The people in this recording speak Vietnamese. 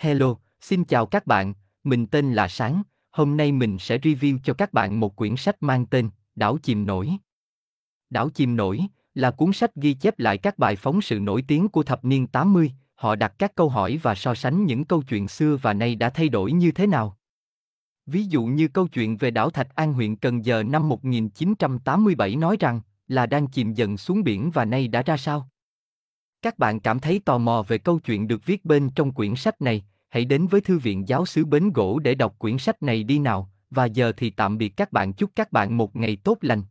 Hello, xin chào các bạn, mình tên là Sáng, hôm nay mình sẽ review cho các bạn một quyển sách mang tên Đảo Chìm Nổi. Đảo Chìm Nổi là cuốn sách ghi chép lại các bài phóng sự nổi tiếng của thập niên 80, họ đặt các câu hỏi và so sánh những câu chuyện xưa và nay đã thay đổi như thế nào. Ví dụ như câu chuyện về đảo Thạch An huyện Cần Giờ năm 1987 nói rằng là đang chìm dần xuống biển và nay đã ra sao? Các bạn cảm thấy tò mò về câu chuyện được viết bên trong quyển sách này, hãy đến với Thư viện Giáo sứ Bến Gỗ để đọc quyển sách này đi nào, và giờ thì tạm biệt các bạn chúc các bạn một ngày tốt lành.